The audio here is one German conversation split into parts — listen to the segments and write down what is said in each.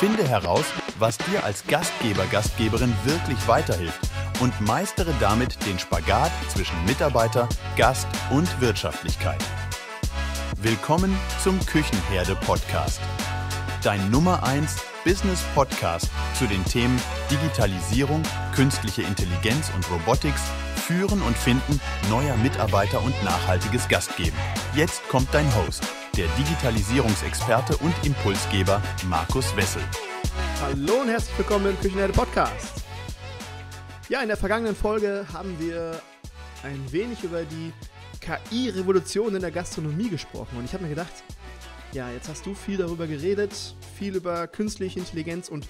Finde heraus, was dir als Gastgeber, Gastgeberin wirklich weiterhilft und meistere damit den Spagat zwischen Mitarbeiter, Gast und Wirtschaftlichkeit. Willkommen zum Küchenherde Podcast. Dein Nummer 1 Business Podcast zu den Themen Digitalisierung, künstliche Intelligenz und Robotics, Führen und Finden neuer Mitarbeiter und nachhaltiges Gastgeben. Jetzt kommt dein Host, der Digitalisierungsexperte und Impulsgeber Markus Wessel. Hallo und herzlich willkommen im Küchenherde Podcast. Ja, in der vergangenen Folge haben wir ein wenig über die KI-Revolution in der Gastronomie gesprochen und ich habe mir gedacht, ja, jetzt hast du viel darüber geredet, viel über künstliche Intelligenz und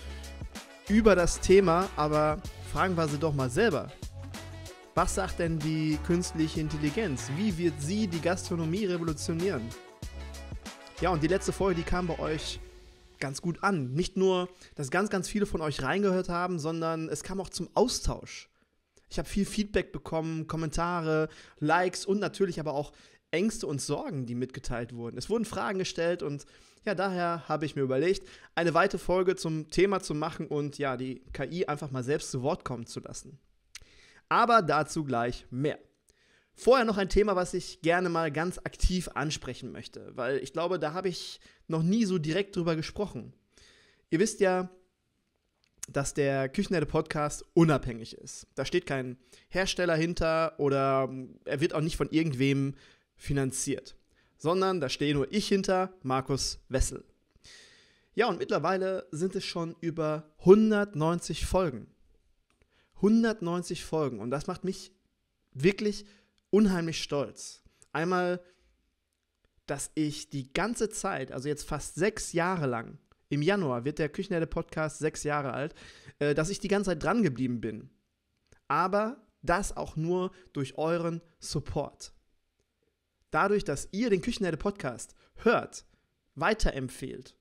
über das Thema, aber fragen wir sie doch mal selber. Was sagt denn die künstliche Intelligenz? Wie wird sie die Gastronomie revolutionieren? Ja, und die letzte Folge, die kam bei euch ganz gut an. Nicht nur, dass ganz, ganz viele von euch reingehört haben, sondern es kam auch zum Austausch. Ich habe viel Feedback bekommen, Kommentare, Likes und natürlich aber auch Ängste und Sorgen, die mitgeteilt wurden. Es wurden Fragen gestellt und ja, daher habe ich mir überlegt, eine weitere Folge zum Thema zu machen und ja, die KI einfach mal selbst zu Wort kommen zu lassen. Aber dazu gleich mehr. Vorher noch ein Thema, was ich gerne mal ganz aktiv ansprechen möchte, weil ich glaube, da habe ich noch nie so direkt drüber gesprochen. Ihr wisst ja, dass der Küchenerde Podcast unabhängig ist. Da steht kein Hersteller hinter oder ähm, er wird auch nicht von irgendwem finanziert, sondern da stehe nur ich hinter, Markus Wessel. Ja, und mittlerweile sind es schon über 190 Folgen. 190 Folgen und das macht mich wirklich unheimlich stolz. Einmal, dass ich die ganze Zeit, also jetzt fast sechs Jahre lang, im Januar wird der Küchenherde Podcast sechs Jahre alt, äh, dass ich die ganze Zeit dran geblieben bin. Aber das auch nur durch euren Support. Dadurch, dass ihr den Küchenherde Podcast hört, weiterempfehlt,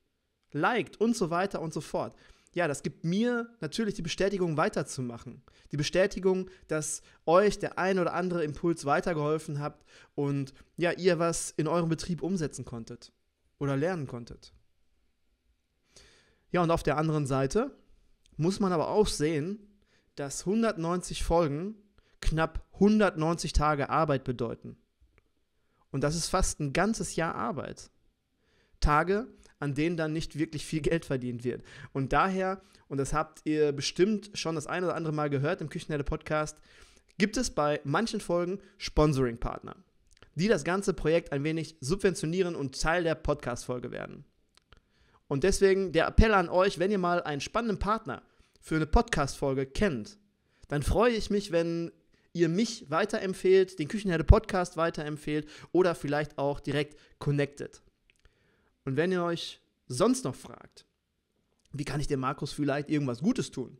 liked und so weiter und so fort, ja, das gibt mir natürlich die Bestätigung weiterzumachen. Die Bestätigung, dass euch der ein oder andere Impuls weitergeholfen habt und ja, ihr was in eurem Betrieb umsetzen konntet oder lernen konntet. Ja, und auf der anderen Seite muss man aber auch sehen, dass 190 Folgen knapp 190 Tage Arbeit bedeuten. Und das ist fast ein ganzes Jahr Arbeit. Tage, an denen dann nicht wirklich viel Geld verdient wird. Und daher, und das habt ihr bestimmt schon das ein oder andere Mal gehört im Küchenherde Podcast, gibt es bei manchen Folgen Sponsoring-Partner, die das ganze Projekt ein wenig subventionieren und Teil der Podcast-Folge werden. Und deswegen der Appell an euch, wenn ihr mal einen spannenden Partner für eine Podcast-Folge kennt, dann freue ich mich, wenn ihr mich weiterempfehlt, den Küchenherde Podcast weiterempfehlt oder vielleicht auch direkt connected. Und wenn ihr euch sonst noch fragt, wie kann ich dem Markus vielleicht irgendwas Gutes tun?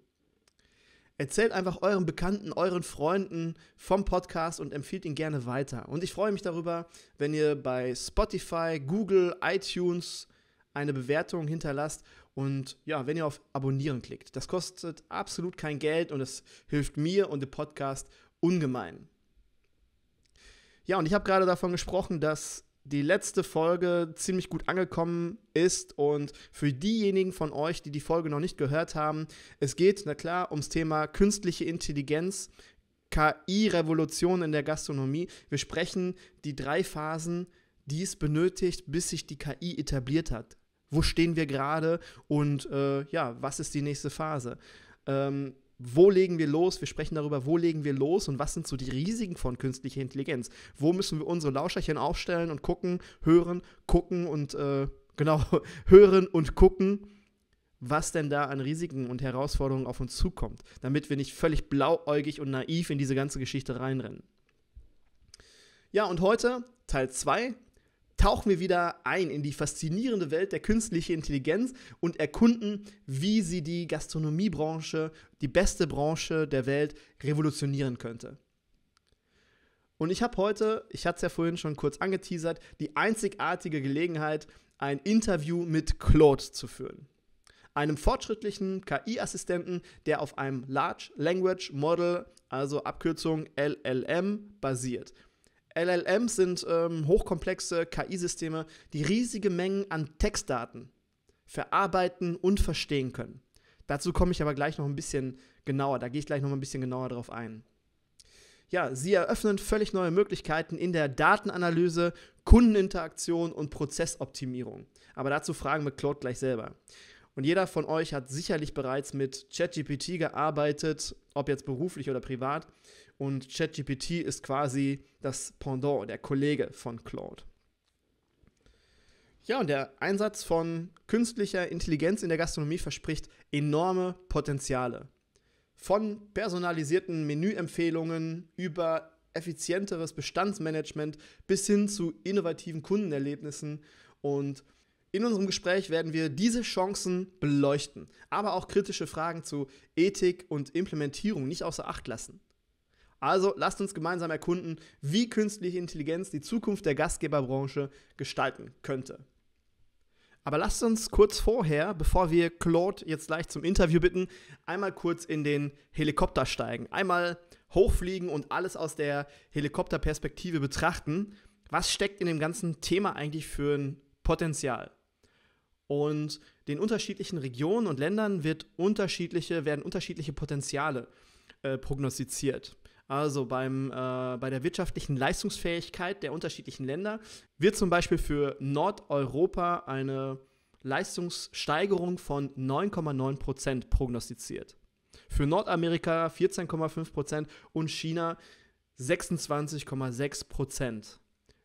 Erzählt einfach euren Bekannten, euren Freunden vom Podcast und empfiehlt ihn gerne weiter. Und ich freue mich darüber, wenn ihr bei Spotify, Google, iTunes eine Bewertung hinterlasst und ja, wenn ihr auf Abonnieren klickt. Das kostet absolut kein Geld und es hilft mir und dem Podcast ungemein. Ja, und ich habe gerade davon gesprochen, dass die letzte Folge ziemlich gut angekommen ist. Und für diejenigen von euch, die die Folge noch nicht gehört haben, es geht, na klar, ums Thema künstliche Intelligenz, KI-Revolution in der Gastronomie. Wir sprechen die drei Phasen, die es benötigt, bis sich die KI etabliert hat. Wo stehen wir gerade und äh, ja, was ist die nächste Phase? Ähm, wo legen wir los? Wir sprechen darüber, wo legen wir los und was sind so die Risiken von künstlicher Intelligenz? Wo müssen wir unsere Lauscherchen aufstellen und gucken, hören, gucken und äh, genau, hören und gucken, was denn da an Risiken und Herausforderungen auf uns zukommt, damit wir nicht völlig blauäugig und naiv in diese ganze Geschichte reinrennen. Ja, und heute Teil 2 tauchen wir wieder ein in die faszinierende Welt der künstlichen Intelligenz und erkunden, wie sie die Gastronomiebranche, die beste Branche der Welt, revolutionieren könnte. Und ich habe heute, ich hatte es ja vorhin schon kurz angeteasert, die einzigartige Gelegenheit, ein Interview mit Claude zu führen. Einem fortschrittlichen KI-Assistenten, der auf einem Large Language Model, also Abkürzung LLM, basiert. LLMs sind ähm, hochkomplexe KI-Systeme, die riesige Mengen an Textdaten verarbeiten und verstehen können. Dazu komme ich aber gleich noch ein bisschen genauer, da gehe ich gleich noch ein bisschen genauer drauf ein. Ja, sie eröffnen völlig neue Möglichkeiten in der Datenanalyse, Kundeninteraktion und Prozessoptimierung. Aber dazu fragen wir Claude gleich selber. Und jeder von euch hat sicherlich bereits mit ChatGPT gearbeitet, ob jetzt beruflich oder privat und ChatGPT ist quasi das Pendant, der Kollege von Claude. Ja, und der Einsatz von künstlicher Intelligenz in der Gastronomie verspricht enorme Potenziale. Von personalisierten Menüempfehlungen über effizienteres Bestandsmanagement bis hin zu innovativen Kundenerlebnissen. Und in unserem Gespräch werden wir diese Chancen beleuchten, aber auch kritische Fragen zu Ethik und Implementierung nicht außer Acht lassen. Also lasst uns gemeinsam erkunden, wie künstliche Intelligenz die Zukunft der Gastgeberbranche gestalten könnte. Aber lasst uns kurz vorher, bevor wir Claude jetzt gleich zum Interview bitten, einmal kurz in den Helikopter steigen. Einmal hochfliegen und alles aus der Helikopterperspektive betrachten. Was steckt in dem ganzen Thema eigentlich für ein Potenzial? Und den unterschiedlichen Regionen und Ländern wird unterschiedliche, werden unterschiedliche Potenziale äh, prognostiziert. Also beim, äh, bei der wirtschaftlichen Leistungsfähigkeit der unterschiedlichen Länder wird zum Beispiel für Nordeuropa eine Leistungssteigerung von 9,9 Prozent prognostiziert. Für Nordamerika 14,5 Prozent und China 26,6 Prozent.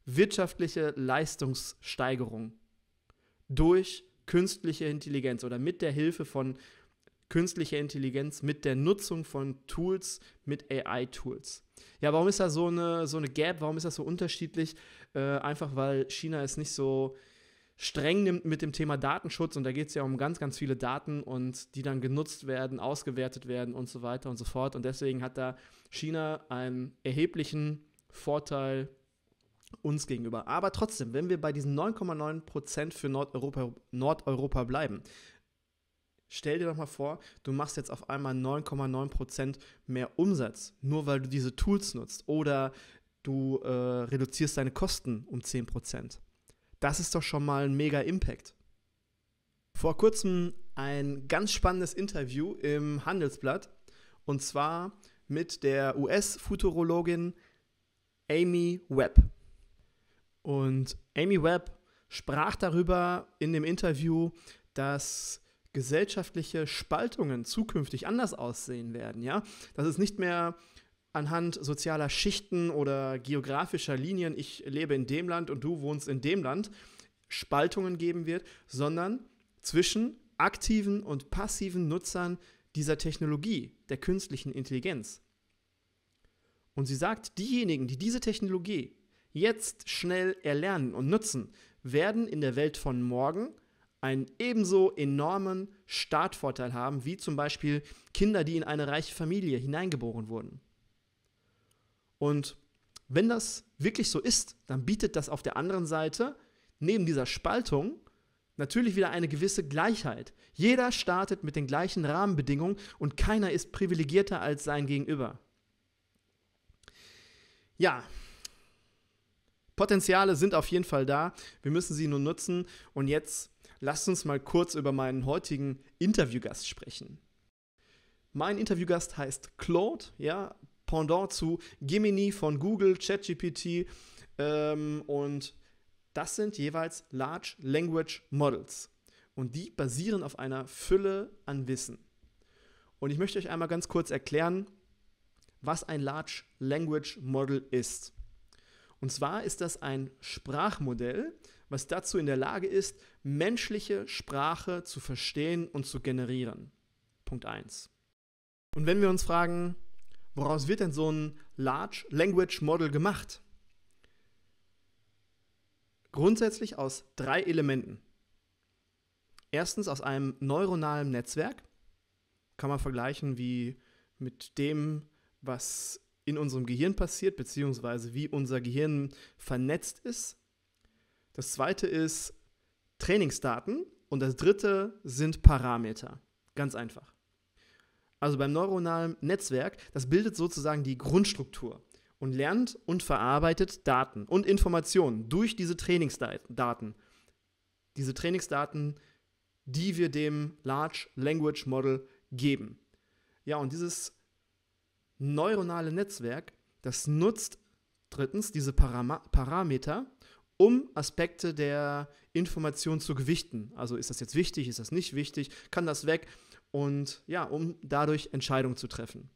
Wirtschaftliche Leistungssteigerung durch künstliche Intelligenz oder mit der Hilfe von künstliche Intelligenz mit der Nutzung von Tools, mit AI-Tools. Ja, warum ist da so eine, so eine Gap? Warum ist das so unterschiedlich? Äh, einfach weil China es nicht so streng nimmt mit dem Thema Datenschutz und da geht es ja um ganz, ganz viele Daten und die dann genutzt werden, ausgewertet werden und so weiter und so fort. Und deswegen hat da China einen erheblichen Vorteil uns gegenüber. Aber trotzdem, wenn wir bei diesen 9,9% für Nordeuropa, Nordeuropa bleiben, Stell dir doch mal vor, du machst jetzt auf einmal 9,9% mehr Umsatz, nur weil du diese Tools nutzt oder du äh, reduzierst deine Kosten um 10%. Das ist doch schon mal ein mega Impact. Vor kurzem ein ganz spannendes Interview im Handelsblatt und zwar mit der US-Futurologin Amy Webb. Und Amy Webb sprach darüber in dem Interview, dass gesellschaftliche Spaltungen zukünftig anders aussehen werden, ja? Dass es nicht mehr anhand sozialer Schichten oder geografischer Linien, ich lebe in dem Land und du wohnst in dem Land, Spaltungen geben wird, sondern zwischen aktiven und passiven Nutzern dieser Technologie, der künstlichen Intelligenz. Und sie sagt, diejenigen, die diese Technologie jetzt schnell erlernen und nutzen, werden in der Welt von morgen einen ebenso enormen Startvorteil haben wie zum Beispiel Kinder, die in eine reiche Familie hineingeboren wurden. Und wenn das wirklich so ist, dann bietet das auf der anderen Seite neben dieser Spaltung natürlich wieder eine gewisse Gleichheit. Jeder startet mit den gleichen Rahmenbedingungen und keiner ist privilegierter als sein Gegenüber. Ja, Potenziale sind auf jeden Fall da. Wir müssen sie nur nutzen. Und jetzt lasst uns mal kurz über meinen heutigen Interviewgast sprechen. Mein Interviewgast heißt Claude, ja, Pendant zu Gemini von Google, ChatGPT ähm, und das sind jeweils Large Language Models. Und die basieren auf einer Fülle an Wissen. Und ich möchte euch einmal ganz kurz erklären, was ein Large Language Model ist. Und zwar ist das ein Sprachmodell, was dazu in der Lage ist, menschliche Sprache zu verstehen und zu generieren. Punkt 1. Und wenn wir uns fragen, woraus wird denn so ein Large Language Model gemacht? Grundsätzlich aus drei Elementen. Erstens aus einem neuronalen Netzwerk, kann man vergleichen wie mit dem, was in unserem Gehirn passiert, beziehungsweise wie unser Gehirn vernetzt ist. Das zweite ist Trainingsdaten und das dritte sind Parameter. Ganz einfach. Also beim neuronalen Netzwerk, das bildet sozusagen die Grundstruktur und lernt und verarbeitet Daten und Informationen durch diese Trainingsdaten. Diese Trainingsdaten, die wir dem Large Language Model geben. Ja, und dieses neuronale Netzwerk, das nutzt drittens diese Param Parameter um Aspekte der Information zu gewichten. Also ist das jetzt wichtig, ist das nicht wichtig, kann das weg und ja, um dadurch Entscheidungen zu treffen.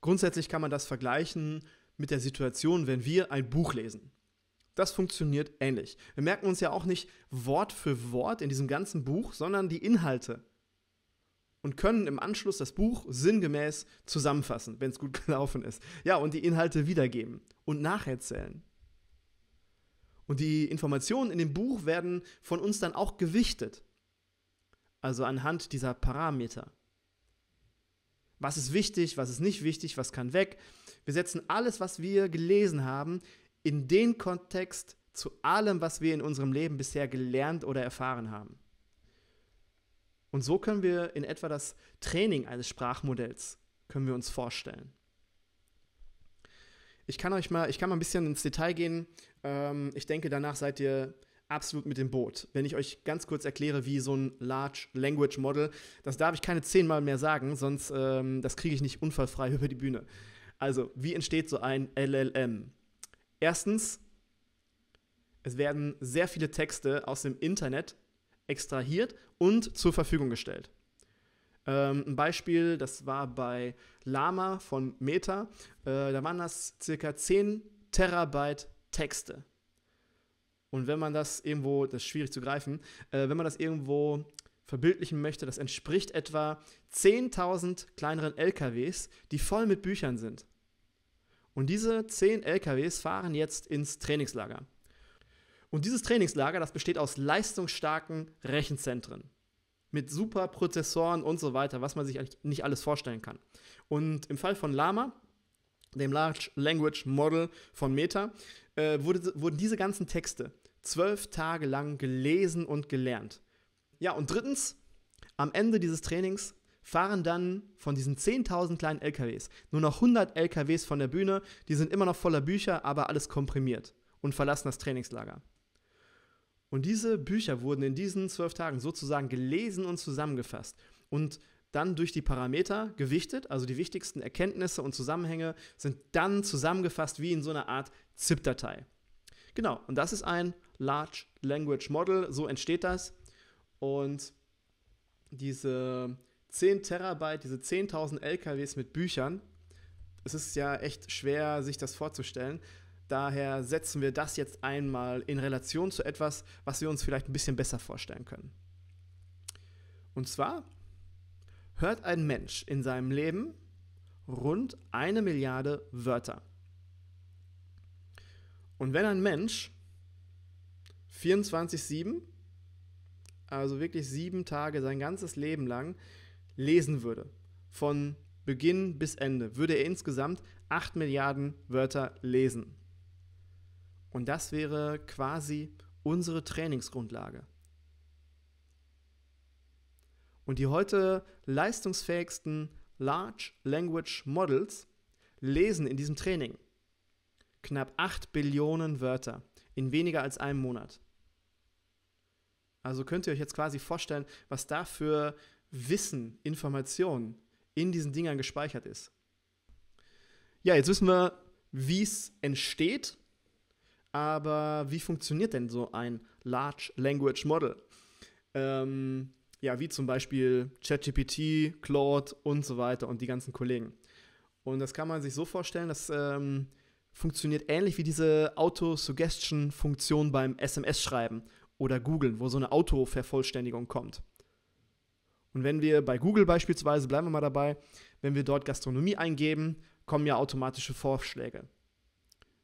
Grundsätzlich kann man das vergleichen mit der Situation, wenn wir ein Buch lesen. Das funktioniert ähnlich. Wir merken uns ja auch nicht Wort für Wort in diesem ganzen Buch, sondern die Inhalte und können im Anschluss das Buch sinngemäß zusammenfassen, wenn es gut gelaufen ist. Ja, und die Inhalte wiedergeben und nacherzählen. Und die Informationen in dem Buch werden von uns dann auch gewichtet. Also anhand dieser Parameter. Was ist wichtig, was ist nicht wichtig, was kann weg. Wir setzen alles, was wir gelesen haben, in den Kontext zu allem, was wir in unserem Leben bisher gelernt oder erfahren haben. Und so können wir in etwa das Training eines Sprachmodells können wir uns vorstellen ich kann euch mal, ich kann mal ein bisschen ins Detail gehen. Ähm, ich denke, danach seid ihr absolut mit dem Boot. Wenn ich euch ganz kurz erkläre, wie so ein Large Language Model, das darf ich keine zehnmal mehr sagen, sonst ähm, das kriege ich nicht unfallfrei über die Bühne. Also, wie entsteht so ein LLM? Erstens, es werden sehr viele Texte aus dem Internet extrahiert und zur Verfügung gestellt. Ähm, ein Beispiel, das war bei Lama von Meta. Äh, da waren das circa 10 Terabyte Texte. Und wenn man das irgendwo, das ist schwierig zu greifen, äh, wenn man das irgendwo verbildlichen möchte, das entspricht etwa 10.000 kleineren LKWs, die voll mit Büchern sind. Und diese 10 LKWs fahren jetzt ins Trainingslager. Und dieses Trainingslager, das besteht aus leistungsstarken Rechenzentren mit super Prozessoren und so weiter, was man sich eigentlich nicht alles vorstellen kann. Und im Fall von Lama, dem Large Language Model von Meta, äh, wurde, wurden diese ganzen Texte zwölf Tage lang gelesen und gelernt. Ja, und drittens, am Ende dieses Trainings fahren dann von diesen 10.000 kleinen LKWs nur noch 100 LKWs von der Bühne, die sind immer noch voller Bücher, aber alles komprimiert und verlassen das Trainingslager. Und diese Bücher wurden in diesen zwölf Tagen sozusagen gelesen und zusammengefasst und dann durch die Parameter gewichtet, also die wichtigsten Erkenntnisse und Zusammenhänge sind dann zusammengefasst wie in so einer Art ZIP-Datei. Genau, und das ist ein Large Language Model, so entsteht das. Und diese 10 Terabyte, diese 10.000 LKWs mit Büchern, es ist ja echt schwer, sich das vorzustellen, Daher setzen wir das jetzt einmal in Relation zu etwas, was wir uns vielleicht ein bisschen besser vorstellen können. Und zwar hört ein Mensch in seinem Leben rund eine Milliarde Wörter. Und wenn ein Mensch 24-7, also wirklich sieben Tage sein ganzes Leben lang, lesen würde, von Beginn bis Ende, würde er insgesamt 8 Milliarden Wörter lesen. Und das wäre quasi unsere Trainingsgrundlage. Und die heute leistungsfähigsten Large Language Models lesen in diesem Training knapp 8 Billionen Wörter in weniger als einem Monat. Also könnt ihr euch jetzt quasi vorstellen, was da für Wissen, Informationen in diesen Dingern gespeichert ist. Ja, jetzt wissen wir, wie es entsteht aber wie funktioniert denn so ein Large Language Model? Ähm, ja, wie zum Beispiel ChatGPT, Claude und so weiter und die ganzen Kollegen. Und das kann man sich so vorstellen, das ähm, funktioniert ähnlich wie diese Auto-Suggestion-Funktion beim SMS-Schreiben oder Googlen, wo so eine Auto-Vervollständigung kommt. Und wenn wir bei Google beispielsweise, bleiben wir mal dabei, wenn wir dort Gastronomie eingeben, kommen ja automatische Vorschläge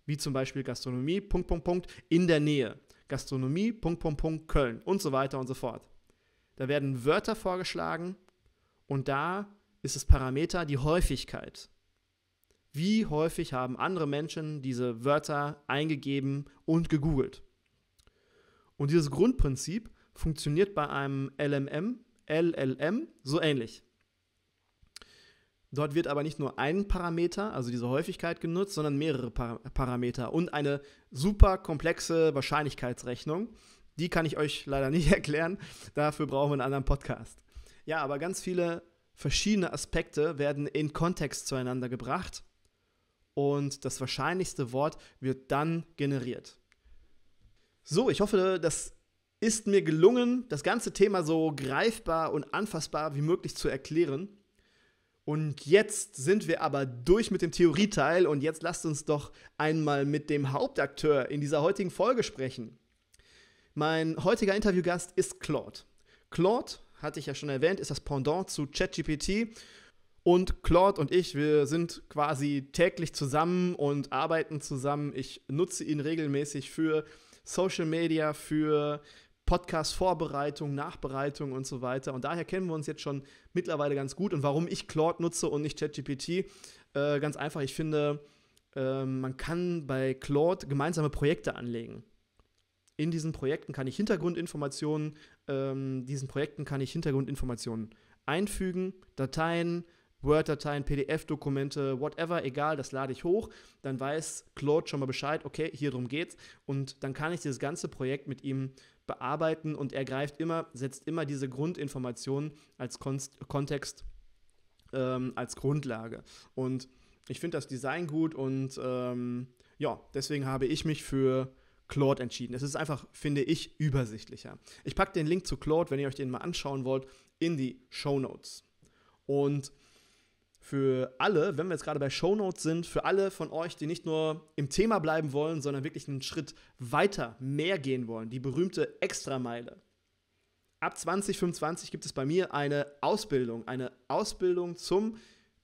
wie zum Beispiel Gastronomie, Punkt, Punkt, Punkt, in der Nähe, Gastronomie, Punkt, Punkt, Punkt, Köln und so weiter und so fort. Da werden Wörter vorgeschlagen und da ist das Parameter die Häufigkeit. Wie häufig haben andere Menschen diese Wörter eingegeben und gegoogelt? Und dieses Grundprinzip funktioniert bei einem LMM, LLM so ähnlich. Dort wird aber nicht nur ein Parameter, also diese Häufigkeit genutzt, sondern mehrere Par Parameter und eine super komplexe Wahrscheinlichkeitsrechnung. Die kann ich euch leider nicht erklären. Dafür brauchen wir einen anderen Podcast. Ja, aber ganz viele verschiedene Aspekte werden in Kontext zueinander gebracht und das wahrscheinlichste Wort wird dann generiert. So, ich hoffe, das ist mir gelungen, das ganze Thema so greifbar und anfassbar wie möglich zu erklären. Und jetzt sind wir aber durch mit dem Theorieteil und jetzt lasst uns doch einmal mit dem Hauptakteur in dieser heutigen Folge sprechen. Mein heutiger Interviewgast ist Claude. Claude, hatte ich ja schon erwähnt, ist das Pendant zu ChatGPT. Und Claude und ich, wir sind quasi täglich zusammen und arbeiten zusammen. Ich nutze ihn regelmäßig für Social Media, für Podcast-Vorbereitung, Nachbereitung und so weiter. Und daher kennen wir uns jetzt schon mittlerweile ganz gut. Und warum ich Claude nutze und nicht ChatGPT, äh, ganz einfach, ich finde, äh, man kann bei Claude gemeinsame Projekte anlegen. In diesen Projekten kann ich Hintergrundinformationen, ähm, diesen Projekten kann ich Hintergrundinformationen einfügen, Dateien, Word-Dateien, PDF-Dokumente, whatever, egal, das lade ich hoch. Dann weiß Claude schon mal Bescheid, okay, hier drum geht's. Und dann kann ich dieses ganze Projekt mit ihm bearbeiten und er greift immer, setzt immer diese Grundinformationen als Konst Kontext ähm, als Grundlage. Und ich finde das Design gut und ähm, ja, deswegen habe ich mich für Claude entschieden. Es ist einfach, finde ich, übersichtlicher. Ich packe den Link zu Claude, wenn ihr euch den mal anschauen wollt, in die Show Notes. Und für alle, wenn wir jetzt gerade bei Shownotes sind, für alle von euch, die nicht nur im Thema bleiben wollen, sondern wirklich einen Schritt weiter, mehr gehen wollen, die berühmte Extrameile. Ab 2025 gibt es bei mir eine Ausbildung, eine Ausbildung zum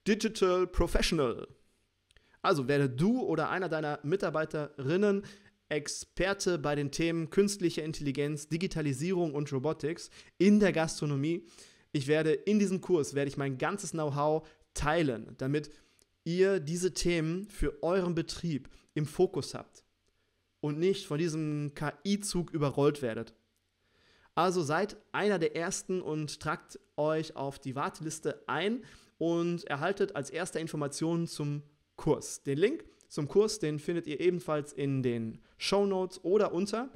Digital Professional. Also werde du oder einer deiner Mitarbeiterinnen Experte bei den Themen künstliche Intelligenz, Digitalisierung und Robotics in der Gastronomie. Ich werde in diesem Kurs werde ich mein ganzes Know-how teilen, damit ihr diese Themen für euren Betrieb im Fokus habt und nicht von diesem KI-Zug überrollt werdet. Also seid einer der Ersten und tragt euch auf die Warteliste ein und erhaltet als erster Informationen zum Kurs. Den Link zum Kurs, den findet ihr ebenfalls in den Show Notes oder unter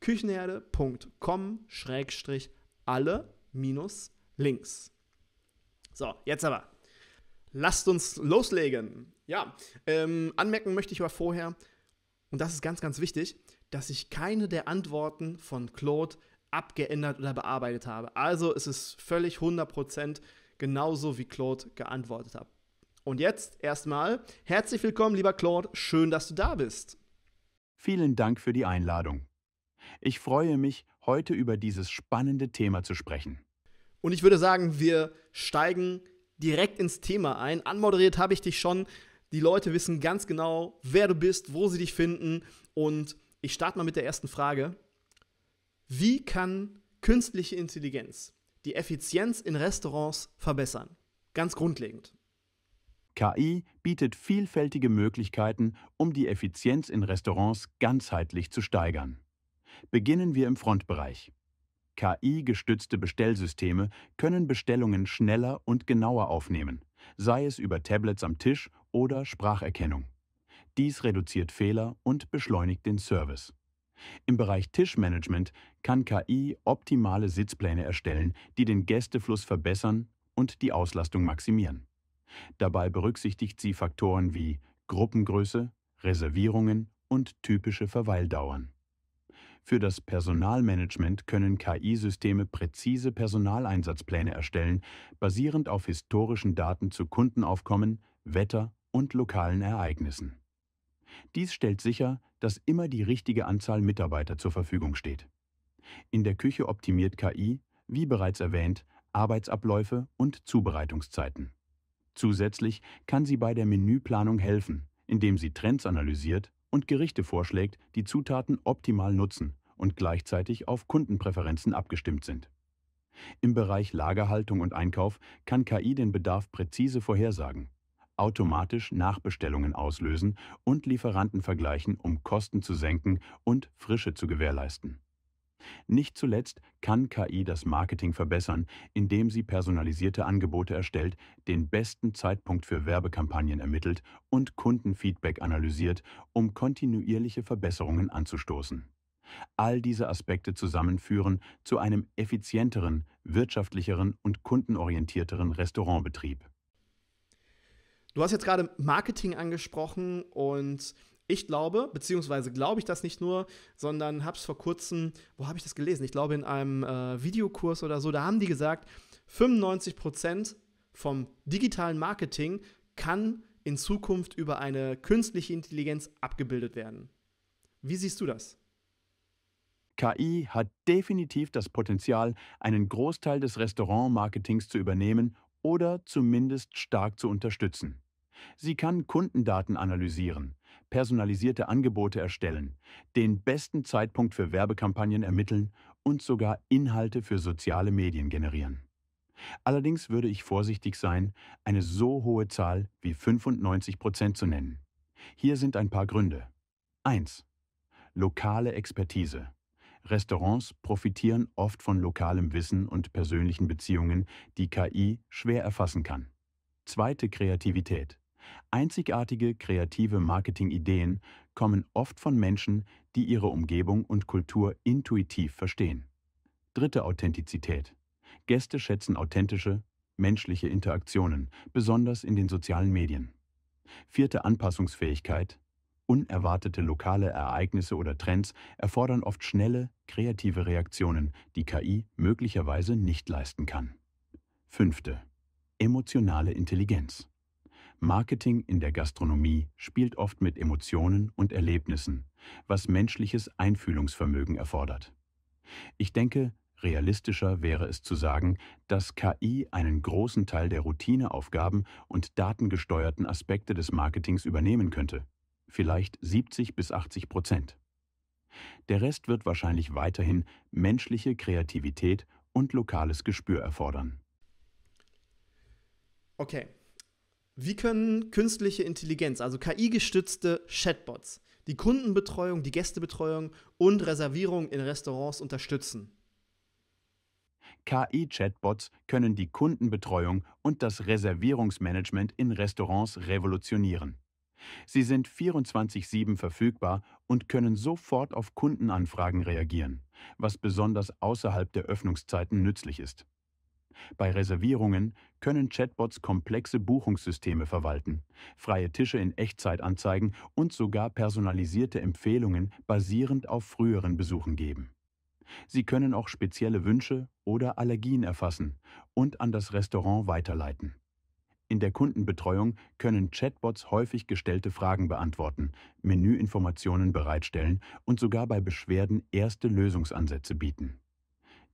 küchenherde.com-alle-links. So, jetzt aber lasst uns loslegen. Ja, ähm, anmerken möchte ich aber vorher, und das ist ganz, ganz wichtig, dass ich keine der Antworten von Claude abgeändert oder bearbeitet habe. Also es ist völlig 100% genauso, wie Claude geantwortet hat. Und jetzt erstmal herzlich willkommen, lieber Claude. Schön, dass du da bist. Vielen Dank für die Einladung. Ich freue mich, heute über dieses spannende Thema zu sprechen. Und ich würde sagen, wir steigen direkt ins Thema ein. Anmoderiert habe ich dich schon. Die Leute wissen ganz genau, wer du bist, wo sie dich finden. Und ich starte mal mit der ersten Frage. Wie kann künstliche Intelligenz die Effizienz in Restaurants verbessern? Ganz grundlegend. KI bietet vielfältige Möglichkeiten, um die Effizienz in Restaurants ganzheitlich zu steigern. Beginnen wir im Frontbereich. KI-gestützte Bestellsysteme können Bestellungen schneller und genauer aufnehmen, sei es über Tablets am Tisch oder Spracherkennung. Dies reduziert Fehler und beschleunigt den Service. Im Bereich Tischmanagement kann KI optimale Sitzpläne erstellen, die den Gästefluss verbessern und die Auslastung maximieren. Dabei berücksichtigt sie Faktoren wie Gruppengröße, Reservierungen und typische Verweildauern. Für das Personalmanagement können KI-Systeme präzise Personaleinsatzpläne erstellen, basierend auf historischen Daten zu Kundenaufkommen, Wetter und lokalen Ereignissen. Dies stellt sicher, dass immer die richtige Anzahl Mitarbeiter zur Verfügung steht. In der Küche optimiert KI, wie bereits erwähnt, Arbeitsabläufe und Zubereitungszeiten. Zusätzlich kann sie bei der Menüplanung helfen, indem sie Trends analysiert und Gerichte vorschlägt, die Zutaten optimal nutzen und gleichzeitig auf Kundenpräferenzen abgestimmt sind. Im Bereich Lagerhaltung und Einkauf kann KI den Bedarf präzise vorhersagen, automatisch Nachbestellungen auslösen und Lieferanten vergleichen, um Kosten zu senken und Frische zu gewährleisten. Nicht zuletzt kann KI das Marketing verbessern, indem sie personalisierte Angebote erstellt, den besten Zeitpunkt für Werbekampagnen ermittelt und Kundenfeedback analysiert, um kontinuierliche Verbesserungen anzustoßen. All diese Aspekte zusammenführen zu einem effizienteren, wirtschaftlicheren und kundenorientierteren Restaurantbetrieb. Du hast jetzt gerade Marketing angesprochen und ich glaube, beziehungsweise glaube ich das nicht nur, sondern habe es vor kurzem, wo habe ich das gelesen? Ich glaube in einem äh, Videokurs oder so, da haben die gesagt, 95% Prozent vom digitalen Marketing kann in Zukunft über eine künstliche Intelligenz abgebildet werden. Wie siehst du das? KI hat definitiv das Potenzial, einen Großteil des Restaurant-Marketings zu übernehmen oder zumindest stark zu unterstützen. Sie kann Kundendaten analysieren, personalisierte Angebote erstellen, den besten Zeitpunkt für Werbekampagnen ermitteln und sogar Inhalte für soziale Medien generieren. Allerdings würde ich vorsichtig sein, eine so hohe Zahl wie 95 Prozent zu nennen. Hier sind ein paar Gründe. 1. Lokale Expertise. Restaurants profitieren oft von lokalem Wissen und persönlichen Beziehungen, die KI schwer erfassen kann. Zweite Kreativität. Einzigartige kreative Marketingideen kommen oft von Menschen, die ihre Umgebung und Kultur intuitiv verstehen. Dritte Authentizität. Gäste schätzen authentische, menschliche Interaktionen, besonders in den sozialen Medien. Vierte Anpassungsfähigkeit. Unerwartete lokale Ereignisse oder Trends erfordern oft schnelle, kreative Reaktionen, die KI möglicherweise nicht leisten kann. Fünfte. Emotionale Intelligenz. Marketing in der Gastronomie spielt oft mit Emotionen und Erlebnissen, was menschliches Einfühlungsvermögen erfordert. Ich denke, realistischer wäre es zu sagen, dass KI einen großen Teil der Routineaufgaben und datengesteuerten Aspekte des Marketings übernehmen könnte, vielleicht 70 bis 80 Prozent. Der Rest wird wahrscheinlich weiterhin menschliche Kreativität und lokales Gespür erfordern. Okay, wie können künstliche Intelligenz, also KI-gestützte Chatbots, die Kundenbetreuung, die Gästebetreuung und Reservierung in Restaurants unterstützen? KI-Chatbots können die Kundenbetreuung und das Reservierungsmanagement in Restaurants revolutionieren. Sie sind 24-7 verfügbar und können sofort auf Kundenanfragen reagieren, was besonders außerhalb der Öffnungszeiten nützlich ist. Bei Reservierungen können Chatbots komplexe Buchungssysteme verwalten, freie Tische in Echtzeit anzeigen und sogar personalisierte Empfehlungen basierend auf früheren Besuchen geben. Sie können auch spezielle Wünsche oder Allergien erfassen und an das Restaurant weiterleiten. In der Kundenbetreuung können Chatbots häufig gestellte Fragen beantworten, Menüinformationen bereitstellen und sogar bei Beschwerden erste Lösungsansätze bieten.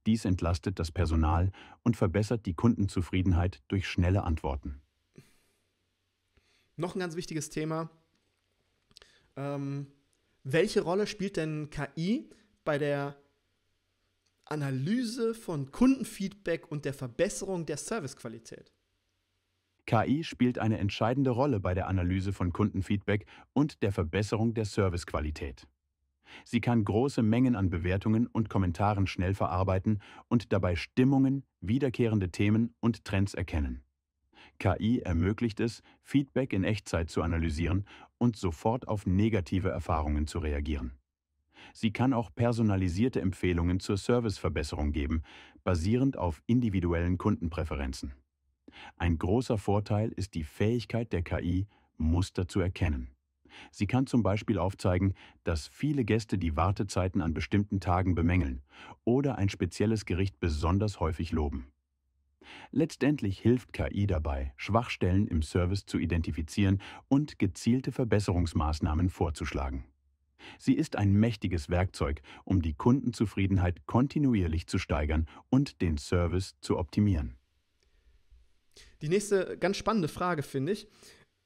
Dies entlastet das Personal und verbessert die Kundenzufriedenheit durch schnelle Antworten. Noch ein ganz wichtiges Thema. Ähm, welche Rolle spielt denn KI bei der Analyse von Kundenfeedback und der Verbesserung der Servicequalität? KI spielt eine entscheidende Rolle bei der Analyse von Kundenfeedback und der Verbesserung der Servicequalität. Sie kann große Mengen an Bewertungen und Kommentaren schnell verarbeiten und dabei Stimmungen, wiederkehrende Themen und Trends erkennen. KI ermöglicht es, Feedback in Echtzeit zu analysieren und sofort auf negative Erfahrungen zu reagieren. Sie kann auch personalisierte Empfehlungen zur Serviceverbesserung geben, basierend auf individuellen Kundenpräferenzen. Ein großer Vorteil ist die Fähigkeit der KI, Muster zu erkennen. Sie kann zum Beispiel aufzeigen, dass viele Gäste die Wartezeiten an bestimmten Tagen bemängeln oder ein spezielles Gericht besonders häufig loben. Letztendlich hilft KI dabei, Schwachstellen im Service zu identifizieren und gezielte Verbesserungsmaßnahmen vorzuschlagen. Sie ist ein mächtiges Werkzeug, um die Kundenzufriedenheit kontinuierlich zu steigern und den Service zu optimieren. Die nächste ganz spannende Frage finde ich,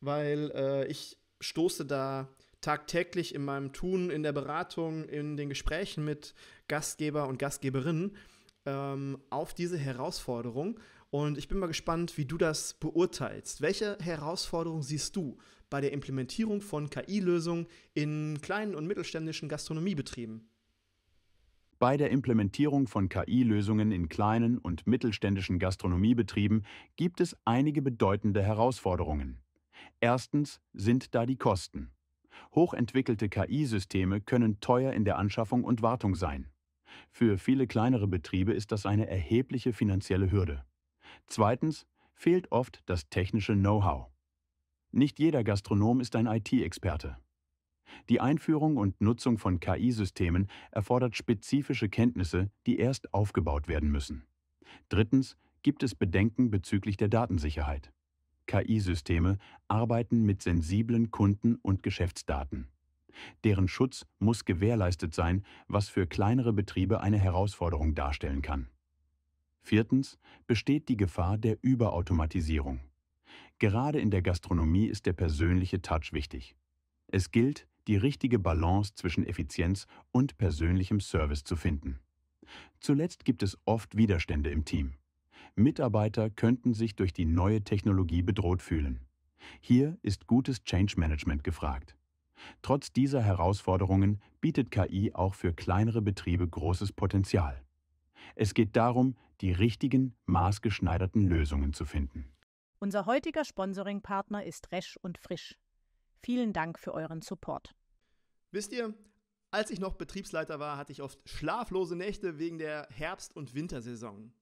weil äh, ich stoße da tagtäglich in meinem Tun, in der Beratung, in den Gesprächen mit Gastgeber und Gastgeberinnen ähm, auf diese Herausforderung. Und ich bin mal gespannt, wie du das beurteilst. Welche Herausforderung siehst du bei der Implementierung von KI-Lösungen in kleinen und mittelständischen Gastronomiebetrieben? Bei der Implementierung von KI-Lösungen in kleinen und mittelständischen Gastronomiebetrieben gibt es einige bedeutende Herausforderungen. Erstens sind da die Kosten. Hochentwickelte KI-Systeme können teuer in der Anschaffung und Wartung sein. Für viele kleinere Betriebe ist das eine erhebliche finanzielle Hürde. Zweitens fehlt oft das technische Know-how. Nicht jeder Gastronom ist ein IT-Experte. Die Einführung und Nutzung von KI-Systemen erfordert spezifische Kenntnisse, die erst aufgebaut werden müssen. Drittens gibt es Bedenken bezüglich der Datensicherheit. KI-Systeme arbeiten mit sensiblen Kunden- und Geschäftsdaten. Deren Schutz muss gewährleistet sein, was für kleinere Betriebe eine Herausforderung darstellen kann. Viertens besteht die Gefahr der Überautomatisierung. Gerade in der Gastronomie ist der persönliche Touch wichtig. Es gilt, die richtige Balance zwischen Effizienz und persönlichem Service zu finden. Zuletzt gibt es oft Widerstände im Team. Mitarbeiter könnten sich durch die neue Technologie bedroht fühlen. Hier ist gutes Change Management gefragt. Trotz dieser Herausforderungen bietet KI auch für kleinere Betriebe großes Potenzial. Es geht darum, die richtigen, maßgeschneiderten Lösungen zu finden. Unser heutiger Sponsoringpartner ist Resch und Frisch. Vielen Dank für euren Support. Wisst ihr, als ich noch Betriebsleiter war, hatte ich oft schlaflose Nächte wegen der Herbst- und Wintersaison.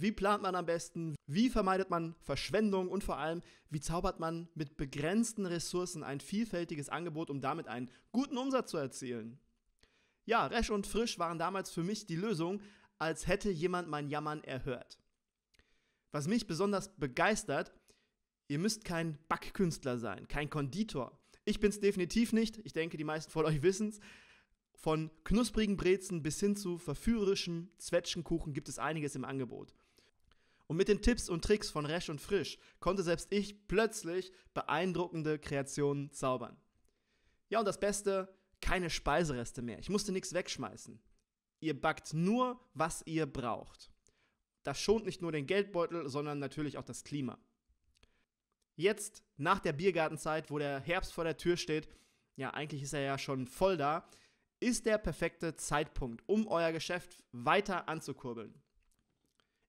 Wie plant man am besten? Wie vermeidet man Verschwendung? Und vor allem, wie zaubert man mit begrenzten Ressourcen ein vielfältiges Angebot, um damit einen guten Umsatz zu erzielen? Ja, Resch und Frisch waren damals für mich die Lösung, als hätte jemand mein Jammern erhört. Was mich besonders begeistert, ihr müsst kein Backkünstler sein, kein Konditor. Ich bin es definitiv nicht, ich denke, die meisten von euch wissen es. Von knusprigen Brezen bis hin zu verführerischen Zwetschgenkuchen gibt es einiges im Angebot. Und mit den Tipps und Tricks von Resch und Frisch konnte selbst ich plötzlich beeindruckende Kreationen zaubern. Ja, und das Beste, keine Speisereste mehr. Ich musste nichts wegschmeißen. Ihr backt nur, was ihr braucht. Das schont nicht nur den Geldbeutel, sondern natürlich auch das Klima. Jetzt, nach der Biergartenzeit, wo der Herbst vor der Tür steht, ja, eigentlich ist er ja schon voll da, ist der perfekte Zeitpunkt, um euer Geschäft weiter anzukurbeln.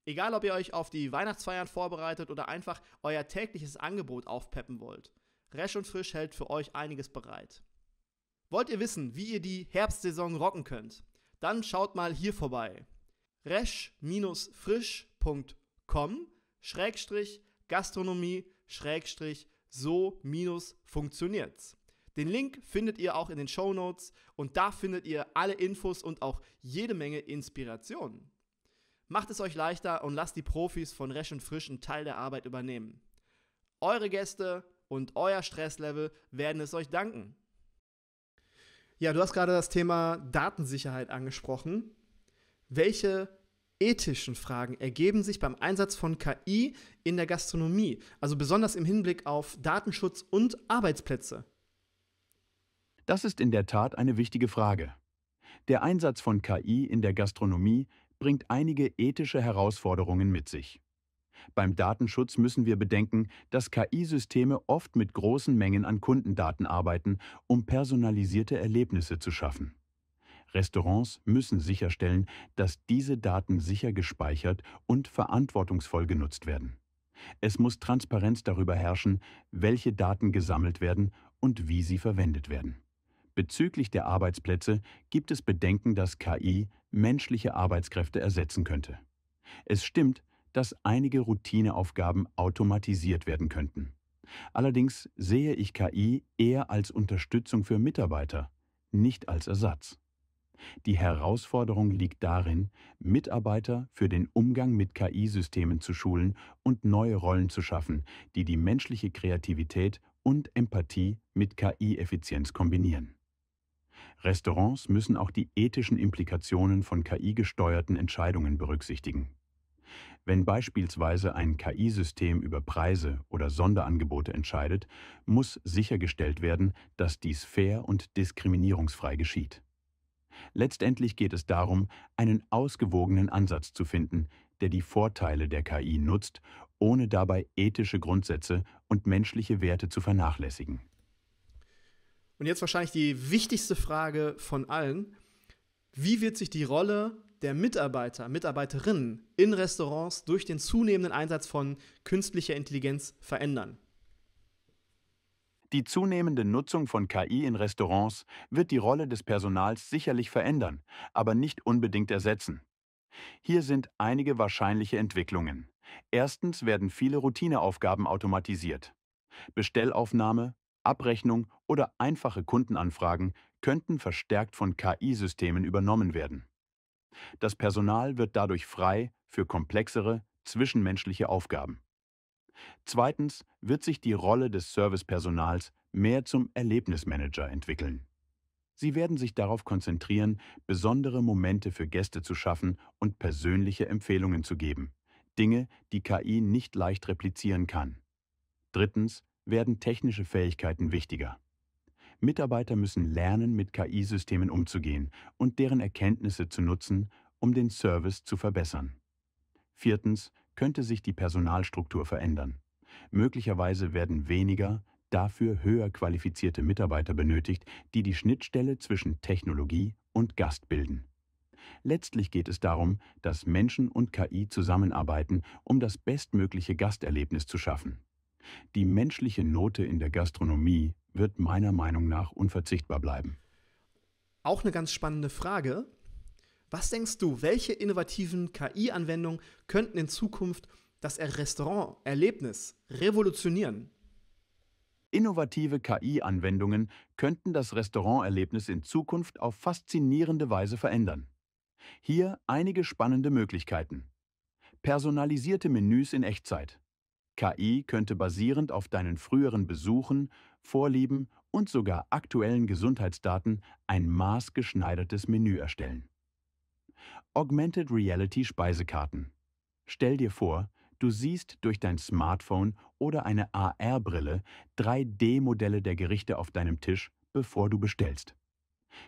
Egal, ob ihr euch auf die Weihnachtsfeiern vorbereitet oder einfach euer tägliches Angebot aufpeppen wollt, Resch und Frisch hält für euch einiges bereit. Wollt ihr wissen, wie ihr die Herbstsaison rocken könnt? Dann schaut mal hier vorbei. resch-frisch.com Schrägstrich Gastronomie Schrägstrich so minus funktioniert's. Den Link findet ihr auch in den Show Notes und da findet ihr alle Infos und auch jede Menge Inspirationen. Macht es euch leichter und lasst die Profis von Resch und Frisch einen Teil der Arbeit übernehmen. Eure Gäste und euer Stresslevel werden es euch danken. Ja, du hast gerade das Thema Datensicherheit angesprochen. Welche ethischen Fragen ergeben sich beim Einsatz von KI in der Gastronomie, also besonders im Hinblick auf Datenschutz und Arbeitsplätze? Das ist in der Tat eine wichtige Frage. Der Einsatz von KI in der Gastronomie bringt einige ethische Herausforderungen mit sich. Beim Datenschutz müssen wir bedenken, dass KI-Systeme oft mit großen Mengen an Kundendaten arbeiten, um personalisierte Erlebnisse zu schaffen. Restaurants müssen sicherstellen, dass diese Daten sicher gespeichert und verantwortungsvoll genutzt werden. Es muss Transparenz darüber herrschen, welche Daten gesammelt werden und wie sie verwendet werden. Bezüglich der Arbeitsplätze gibt es Bedenken, dass KI menschliche Arbeitskräfte ersetzen könnte. Es stimmt, dass einige Routineaufgaben automatisiert werden könnten. Allerdings sehe ich KI eher als Unterstützung für Mitarbeiter, nicht als Ersatz. Die Herausforderung liegt darin, Mitarbeiter für den Umgang mit KI-Systemen zu schulen und neue Rollen zu schaffen, die die menschliche Kreativität und Empathie mit KI-Effizienz kombinieren. Restaurants müssen auch die ethischen Implikationen von KI-gesteuerten Entscheidungen berücksichtigen. Wenn beispielsweise ein KI-System über Preise oder Sonderangebote entscheidet, muss sichergestellt werden, dass dies fair und diskriminierungsfrei geschieht. Letztendlich geht es darum, einen ausgewogenen Ansatz zu finden, der die Vorteile der KI nutzt, ohne dabei ethische Grundsätze und menschliche Werte zu vernachlässigen. Und jetzt wahrscheinlich die wichtigste Frage von allen. Wie wird sich die Rolle der Mitarbeiter, Mitarbeiterinnen in Restaurants durch den zunehmenden Einsatz von künstlicher Intelligenz verändern? Die zunehmende Nutzung von KI in Restaurants wird die Rolle des Personals sicherlich verändern, aber nicht unbedingt ersetzen. Hier sind einige wahrscheinliche Entwicklungen. Erstens werden viele Routineaufgaben automatisiert. Bestellaufnahme, Abrechnung oder einfache Kundenanfragen könnten verstärkt von KI-Systemen übernommen werden. Das Personal wird dadurch frei für komplexere, zwischenmenschliche Aufgaben. Zweitens wird sich die Rolle des Servicepersonals mehr zum Erlebnismanager entwickeln. Sie werden sich darauf konzentrieren, besondere Momente für Gäste zu schaffen und persönliche Empfehlungen zu geben. Dinge, die KI nicht leicht replizieren kann. Drittens werden technische Fähigkeiten wichtiger. Mitarbeiter müssen lernen, mit KI-Systemen umzugehen und deren Erkenntnisse zu nutzen, um den Service zu verbessern. Viertens könnte sich die Personalstruktur verändern. Möglicherweise werden weniger, dafür höher qualifizierte Mitarbeiter benötigt, die die Schnittstelle zwischen Technologie und Gast bilden. Letztlich geht es darum, dass Menschen und KI zusammenarbeiten, um das bestmögliche Gasterlebnis zu schaffen. Die menschliche Note in der Gastronomie wird meiner Meinung nach unverzichtbar bleiben. Auch eine ganz spannende Frage. Was denkst du, welche innovativen KI-Anwendungen könnten in Zukunft das Restaurant-Erlebnis revolutionieren? Innovative KI-Anwendungen könnten das Restaurant-Erlebnis in Zukunft auf faszinierende Weise verändern. Hier einige spannende Möglichkeiten. Personalisierte Menüs in Echtzeit. KI könnte basierend auf deinen früheren Besuchen, Vorlieben und sogar aktuellen Gesundheitsdaten ein maßgeschneidertes Menü erstellen. Augmented Reality Speisekarten. Stell dir vor, du siehst durch dein Smartphone oder eine AR-Brille 3D-Modelle der Gerichte auf deinem Tisch, bevor du bestellst.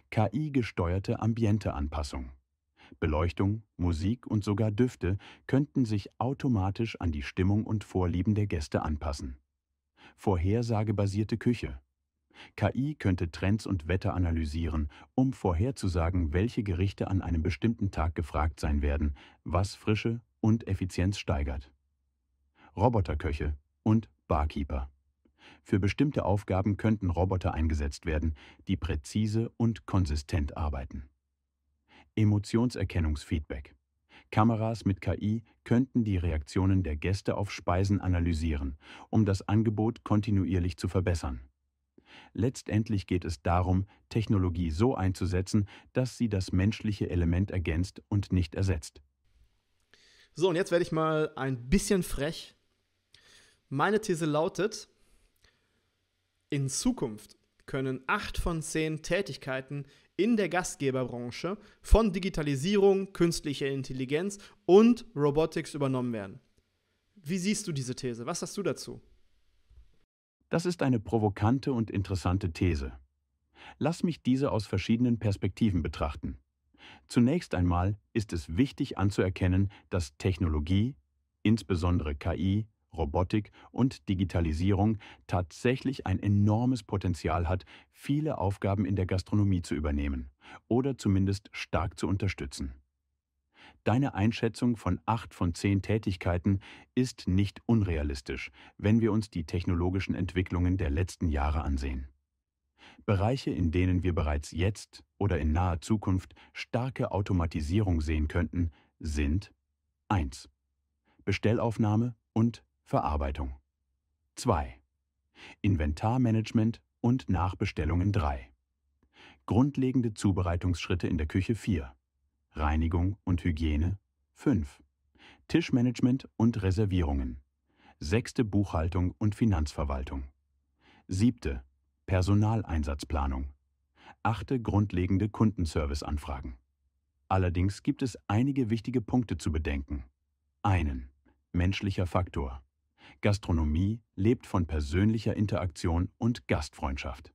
KI-gesteuerte Ambienteanpassung. Beleuchtung, Musik und sogar Düfte könnten sich automatisch an die Stimmung und Vorlieben der Gäste anpassen. Vorhersagebasierte Küche. KI könnte Trends und Wetter analysieren, um vorherzusagen, welche Gerichte an einem bestimmten Tag gefragt sein werden, was Frische und Effizienz steigert. Roboterköche und Barkeeper. Für bestimmte Aufgaben könnten Roboter eingesetzt werden, die präzise und konsistent arbeiten. Emotionserkennungsfeedback. Kameras mit KI könnten die Reaktionen der Gäste auf Speisen analysieren, um das Angebot kontinuierlich zu verbessern. Letztendlich geht es darum, Technologie so einzusetzen, dass sie das menschliche Element ergänzt und nicht ersetzt. So, und jetzt werde ich mal ein bisschen frech. Meine These lautet, in Zukunft können acht von zehn Tätigkeiten in der Gastgeberbranche von Digitalisierung, künstlicher Intelligenz und Robotics übernommen werden. Wie siehst du diese These? Was hast du dazu? Das ist eine provokante und interessante These. Lass mich diese aus verschiedenen Perspektiven betrachten. Zunächst einmal ist es wichtig anzuerkennen, dass Technologie, insbesondere KI, Robotik und Digitalisierung tatsächlich ein enormes Potenzial hat, viele Aufgaben in der Gastronomie zu übernehmen oder zumindest stark zu unterstützen. Deine Einschätzung von acht von zehn Tätigkeiten ist nicht unrealistisch, wenn wir uns die technologischen Entwicklungen der letzten Jahre ansehen. Bereiche, in denen wir bereits jetzt oder in naher Zukunft starke Automatisierung sehen könnten, sind 1. Bestellaufnahme und Verarbeitung. 2. Inventarmanagement und Nachbestellungen 3. Grundlegende Zubereitungsschritte in der Küche 4. Reinigung und Hygiene 5. Tischmanagement und Reservierungen. 6. Buchhaltung und Finanzverwaltung. 7. Personaleinsatzplanung. 8. grundlegende Kundenserviceanfragen. Allerdings gibt es einige wichtige Punkte zu bedenken. Einen. Menschlicher Faktor. Gastronomie lebt von persönlicher Interaktion und Gastfreundschaft.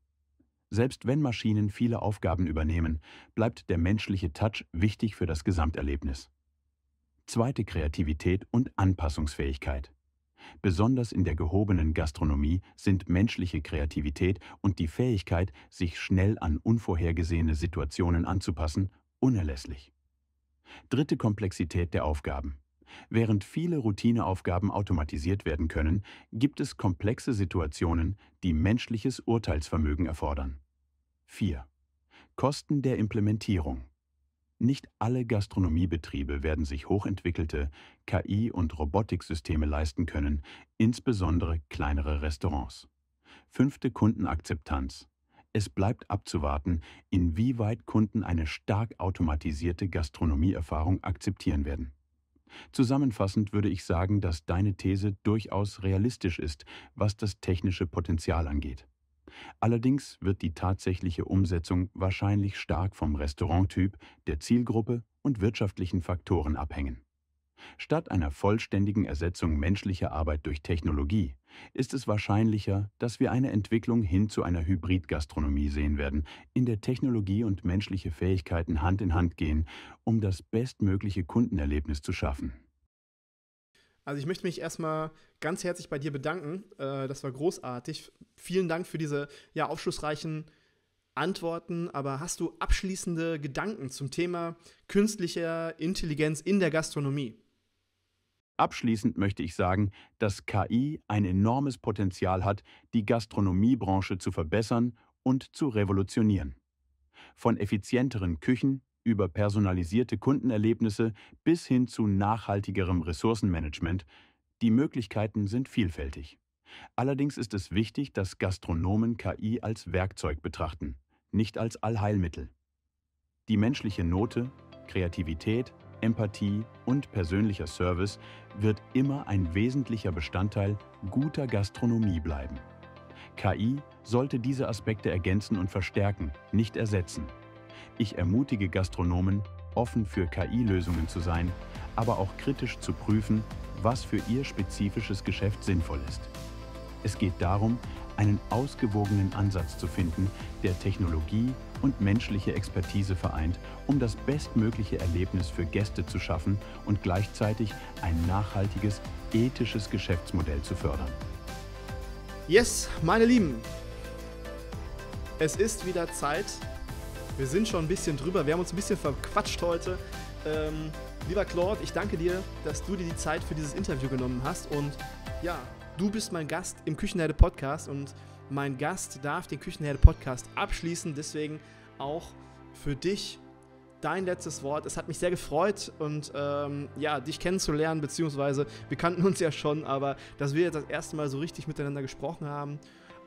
Selbst wenn Maschinen viele Aufgaben übernehmen, bleibt der menschliche Touch wichtig für das Gesamterlebnis. Zweite Kreativität und Anpassungsfähigkeit. Besonders in der gehobenen Gastronomie sind menschliche Kreativität und die Fähigkeit, sich schnell an unvorhergesehene Situationen anzupassen, unerlässlich. Dritte Komplexität der Aufgaben. Während viele Routineaufgaben automatisiert werden können, gibt es komplexe Situationen, die menschliches Urteilsvermögen erfordern. 4. Kosten der Implementierung. Nicht alle Gastronomiebetriebe werden sich hochentwickelte KI- und Robotiksysteme leisten können, insbesondere kleinere Restaurants. Fünfte Kundenakzeptanz. Es bleibt abzuwarten, inwieweit Kunden eine stark automatisierte Gastronomieerfahrung akzeptieren werden. Zusammenfassend würde ich sagen, dass deine These durchaus realistisch ist, was das technische Potenzial angeht. Allerdings wird die tatsächliche Umsetzung wahrscheinlich stark vom Restauranttyp, der Zielgruppe und wirtschaftlichen Faktoren abhängen. Statt einer vollständigen Ersetzung menschlicher Arbeit durch Technologie ist es wahrscheinlicher, dass wir eine Entwicklung hin zu einer Hybridgastronomie sehen werden, in der Technologie und menschliche Fähigkeiten Hand in Hand gehen, um das bestmögliche Kundenerlebnis zu schaffen. Also ich möchte mich erstmal ganz herzlich bei dir bedanken. Äh, das war großartig. Vielen Dank für diese ja, aufschlussreichen Antworten. Aber hast du abschließende Gedanken zum Thema künstlicher Intelligenz in der Gastronomie? Abschließend möchte ich sagen, dass KI ein enormes Potenzial hat, die Gastronomiebranche zu verbessern und zu revolutionieren. Von effizienteren Küchen über personalisierte Kundenerlebnisse bis hin zu nachhaltigerem Ressourcenmanagement, die Möglichkeiten sind vielfältig. Allerdings ist es wichtig, dass Gastronomen KI als Werkzeug betrachten, nicht als Allheilmittel. Die menschliche Note, Kreativität, Empathie und persönlicher Service wird immer ein wesentlicher Bestandteil guter Gastronomie bleiben. KI sollte diese Aspekte ergänzen und verstärken, nicht ersetzen. Ich ermutige Gastronomen, offen für KI-Lösungen zu sein, aber auch kritisch zu prüfen, was für ihr spezifisches Geschäft sinnvoll ist. Es geht darum, einen ausgewogenen Ansatz zu finden, der Technologie und menschliche Expertise vereint, um das bestmögliche Erlebnis für Gäste zu schaffen und gleichzeitig ein nachhaltiges, ethisches Geschäftsmodell zu fördern. Yes, meine Lieben, es ist wieder Zeit. Wir sind schon ein bisschen drüber, wir haben uns ein bisschen verquatscht heute. Ähm, lieber Claude, ich danke dir, dass du dir die Zeit für dieses Interview genommen hast und ja, Du bist mein Gast im Küchenherde Podcast und mein Gast darf den Küchenherde Podcast abschließen. Deswegen auch für dich dein letztes Wort. Es hat mich sehr gefreut und ähm, ja, dich kennenzulernen, beziehungsweise wir kannten uns ja schon, aber dass wir jetzt das erste Mal so richtig miteinander gesprochen haben.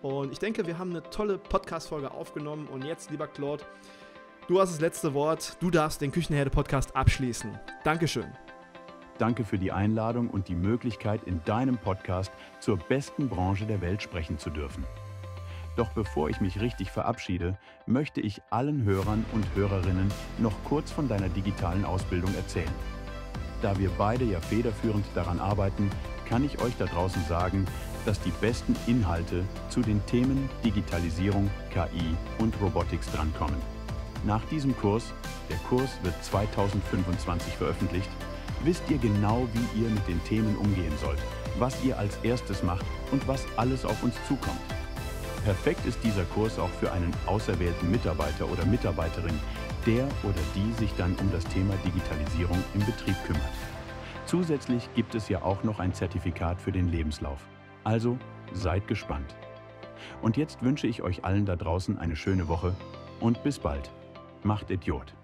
Und ich denke, wir haben eine tolle Podcast-Folge aufgenommen. Und jetzt, lieber Claude, du hast das letzte Wort. Du darfst den Küchenherde-Podcast abschließen. Dankeschön. Danke für die Einladung und die Möglichkeit, in deinem Podcast zur besten Branche der Welt sprechen zu dürfen. Doch bevor ich mich richtig verabschiede, möchte ich allen Hörern und Hörerinnen noch kurz von deiner digitalen Ausbildung erzählen. Da wir beide ja federführend daran arbeiten, kann ich euch da draußen sagen, dass die besten Inhalte zu den Themen Digitalisierung, KI und Robotics drankommen. Nach diesem Kurs, der Kurs wird 2025 veröffentlicht, wisst ihr genau, wie ihr mit den Themen umgehen sollt, was ihr als erstes macht und was alles auf uns zukommt. Perfekt ist dieser Kurs auch für einen auserwählten Mitarbeiter oder Mitarbeiterin, der oder die sich dann um das Thema Digitalisierung im Betrieb kümmert. Zusätzlich gibt es ja auch noch ein Zertifikat für den Lebenslauf. Also seid gespannt. Und jetzt wünsche ich euch allen da draußen eine schöne Woche und bis bald. Macht Idiot.